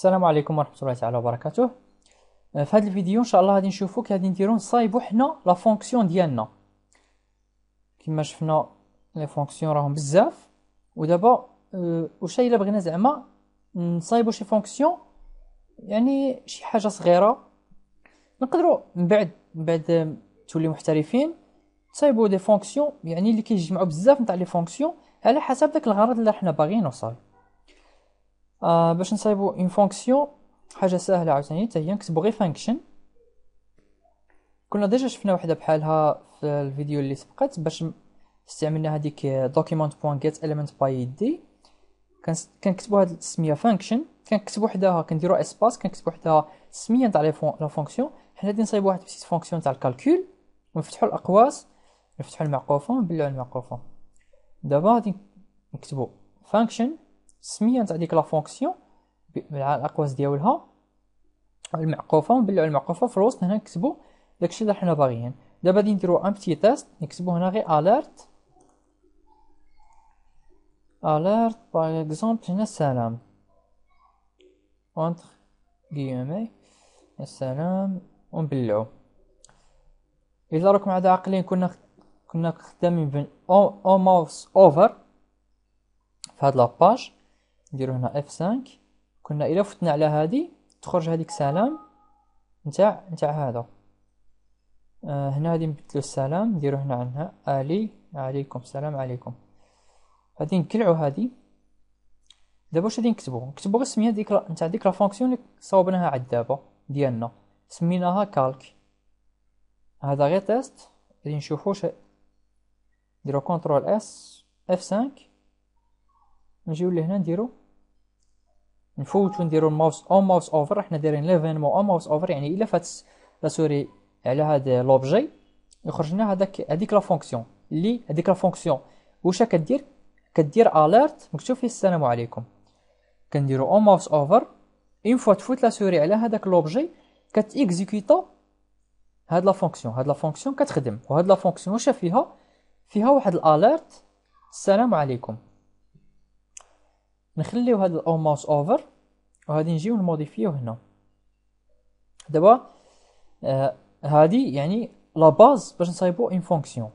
السلام عليكم ورحمه الله تعالى وبركاته آه، في هذا الفيديو ان شاء الله غادي نشوفو كي غادي نديرو نصايبو حنا لا فونكسيون ديالنا كما شفنا لي فونكسيون راهم بزاف ودابا آه، واش الا بغينا زعما نصايبو شي فونكسيون يعني شي حاجه صغيره نقدروا من بعد من بعد تولي محترفين تصايبو دي فونكسيون يعني اللي كيجمعوا بزاف نتاع لي فونكسيون على حسب داك الغرض اللي حنا باغيين نوصل آه، باش نصايبو اون فونكسيون حاجه سهله عاوتاني حتى هي نكتبو غير فانكشن كنا ديجا شفنا وحده بحالها في الفيديو اللي سبقت باش استعملنا هذيك document.getElementById كنكتبو هاد التسميه فانكشن كنكتبو حداها كنديرو اسباس كنكتبو حداها السميه تاع لا فونكسيون حنا غادي نصايبو واحد بسيت فونكسيون تاع الكالكول ونفتحو الاقواس نفتحو المعقوفه ونبلعو المعقوفه دابا غادي نكتبو فانكشن السميه هذيك ديك لا فونكسيون مع الاقواس ديالها المعقوفه ونبلعوا المعقوفه في الوسط هنا نكتبوا داكشي اللي حنا باغيين دابا غادي نديروا ان بتي تيست نكتبوا هنا غير اليرت اليرت باغ اكزومبل هنا السلام اونتر غيومي السلام ونبلعوا اذا راكم عاد عاقلين كنا كنا خدامين بين او, أو ماوس اوفر في هاد لاباج نديرو هنا F5 كنا الا فتنا على هادي تخرج هذيك سلام نتاع نتاع هذا آه هنا غادي نبدلو السلام نديرو هنا عندنا الي عليكم السلام عليكم غادي نكلعو هادي دابا واش غادي نكتبو نكتبو غير السميه ديك نتاع ديك لا فونكسيون اللي عاد دابا ديالنا سميناها كالك هذا غير تيست غادي نشوفو واش نديرو كونترول اس اف 5 نجيو لهنا نديرو نفوتو نديرو الماوس او ماوس اوفر حنا دايرين ليفينمون او ماوس اوفر يعني الا فات لا سوري على هاد لوبجي يخرج لنا هذاك هذيك لا فونكسيون اللي هذيك لا فونكسيون واش كدير كدير اليرت مكتوب فيه السلام عليكم كنديرو او ماوس اوفر اون فوا تفوت لا سوري على هذاك لوبجي اكزيكوتا هاد لا فونكسيون هاد لا فونكسيون كتخدم وهاد لا فونكسيون واش فيها فيها واحد الاليرت السلام عليكم نخليو هاد ماوس اوفر وغادي نجيو نموديفيو هنا دابا آه هادي يعني لا باز باش نصايبو اون فونكسيون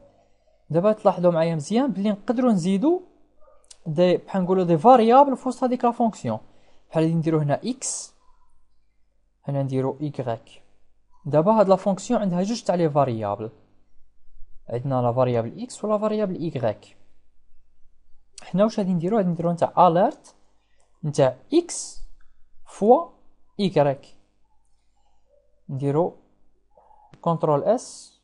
دابا تلاحظوا معايا مزيان بلي نقدروا نزيدو دي بحال نقولوا دي فاريابل في وسط هذيك لا فونكسيون بحال اللي نديرو هنا اكس هنا نديرو ايكغيك دابا هاد لا فونكسيون عندها جوج تاع لي فاريابل عندنا لا فاريابل اكس ولا فاريابل ايكغيك حنا واش غادي نديرو غادي نديرو نتاع اليرت نتاع اكس فوا ايكغيك نديرو كنترول اس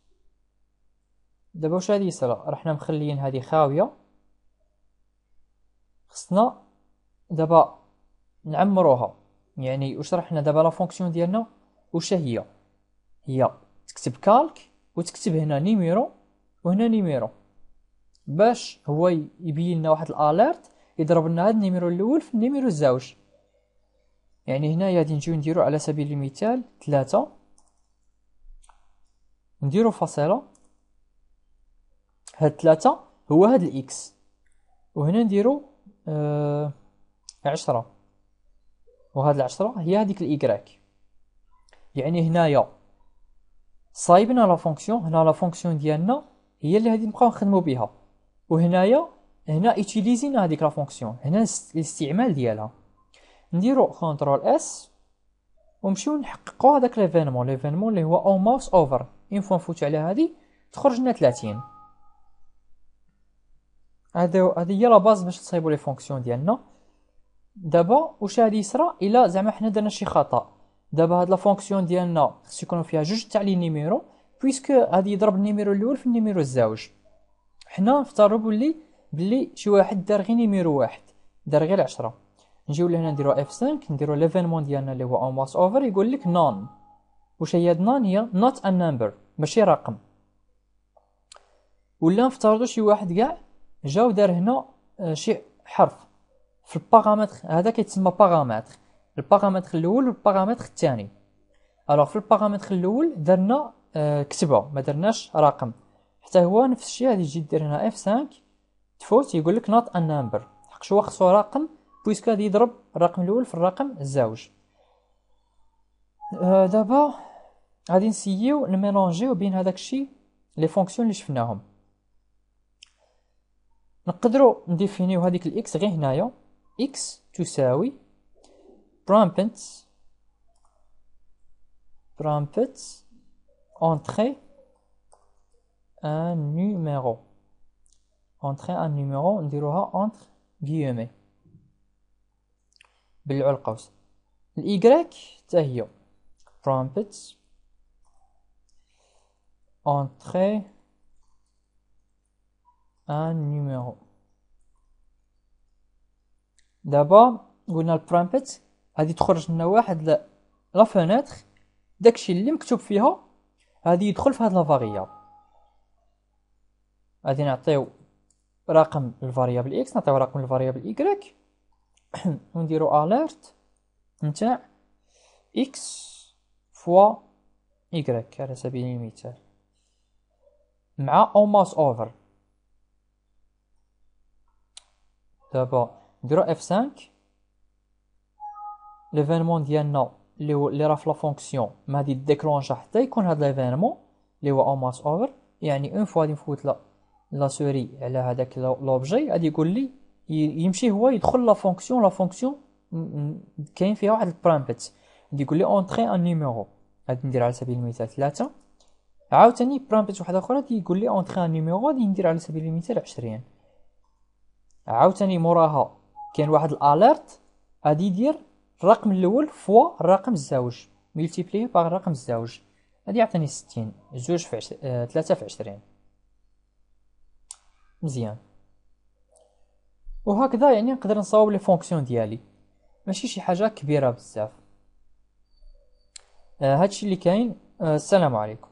دابا واش غادي يصرا راه حنا مخليين هادي خاويه خصنا دابا نعمروها يعني واش حنا دابا لا فونكسيون ديالنا واش هي هي تكتب كالك وتكتب هنا نيميرو وهنا نيميرو باش هو يبين لنا واحد الاليرت يضرب لنا هذا النيميرو الاول في النيميرو الزوج يعني هنايا غادي نجيو نديرو على سبيل المثال ثلاثة نديرو فاصله هاد ثلاثة هو هاد الاكس وهنا نديرو آه عشرة وهاد العشرة هي هاديك الايكراك يعني هنايا صايبنا لا فونكسيون هنا لا فونكسيون ديالنا هي اللي غادي نبقاو نخدمو بها وهنايا هنا ايتيليزينا هذيك لا فونكسيون هنا الاستعمال ديالها نديرو كونترول اس ونمشيو نحققو هذاك ليفينمون ليفينمون اللي هو او ماوس اوفر اون فوا نفوت على هذه تخرج لنا 30 هذا هذه هي لا باز باش تصايبو لي فونكسيون ديالنا دابا واش هادي يصرى الا زعما حنا درنا شي خطا دابا هاد لا فونكسيون ديالنا خص يكونوا فيها جوج تاع لي نيميرو بويسكو غادي يضرب النيميرو الاول في النيميرو الزوج حنا افترضوا بلي بلي شي واحد دار غير نيميرو واحد دار غير 10 نجيو لهنا نديرو اف 5 نديرو ليفينمون ديالنا اللي هو اون ماس اوفر يقول لك نون واش هي نون هي نوت ان نمبر ماشي رقم ولا نفترضوا شي واحد كاع جا ودار هنا آه، شي حرف في البارامتر هذا كيتسمى بارامتر البارامتر الاول والبارامتر الثاني الوغ في البارامتر الاول درنا آه، كتبه ما درناش رقم حتى هو نفس الشيء غادي تجي دير هنا اف 5 تفوت يقول لك نوت ان نمبر حق هو خصو رقم بويسك غادي يضرب الرقم الاول في الرقم الزوج آه دابا غادي نسيو نميلونجيو بين هذاك الشيء لي فونكسيون اللي شفناهم نقدروا نديفينيو هذيك الاكس غير هنايا اكس تساوي برامبت برامبت اونتري un numéro. Entrer un numéro نديروها entre guillemets. بالعلقوس القوس. الإيغريك حتى هي trumpets. Entrer un numéro. دابا قلنا البرامبت غادي تخرج لنا واحد لا فونيتر داكشي اللي مكتوب فيها غادي يدخل في هاد لا فاريابل غادي نعطيو رقم الفاريابل اكس نعطيو رقم الفاريابل ايكغيك ونديرو اليرت نتاع اكس فوا ايكغيك على سبيل المثال مع او ماس اوفر دابا نديرو اف 5 ليفينمون ديالنا اللي هو اللي راه في لا فونكسيون ما غادي ديكلونش حتى يكون هاد ليفينمون اللي هو او ماس اوفر يعني اون فوا غادي نفوت لا لاسوري على هذاك لوبجي غادي يقول لي يمشي هو يدخل لا فونكسيون لا فونكسيون كاين فيها واحد البرامبت غادي يقول لي اونتري ان نيميرو غادي ندير على سبيل المثال ثلاثة عاوتاني برامبت واحد اخرى يقول لي اونتري ان نيميرو غادي ندير على سبيل المثال عشرين عاوتاني موراها كاين واحد الاليرت غادي يدير الرقم الاول فوا الرقم الزوج ملتيبلي باغ الرقم الزوج غادي يعطيني ستين زوج في عش... ثلاثة في عشرين مزيان وهكذا يعني نقدر نصاوب لي فونكسيون ديالي ماشي شي حاجه كبيره بزاف آه، هادشي اللي كاين آه، السلام عليكم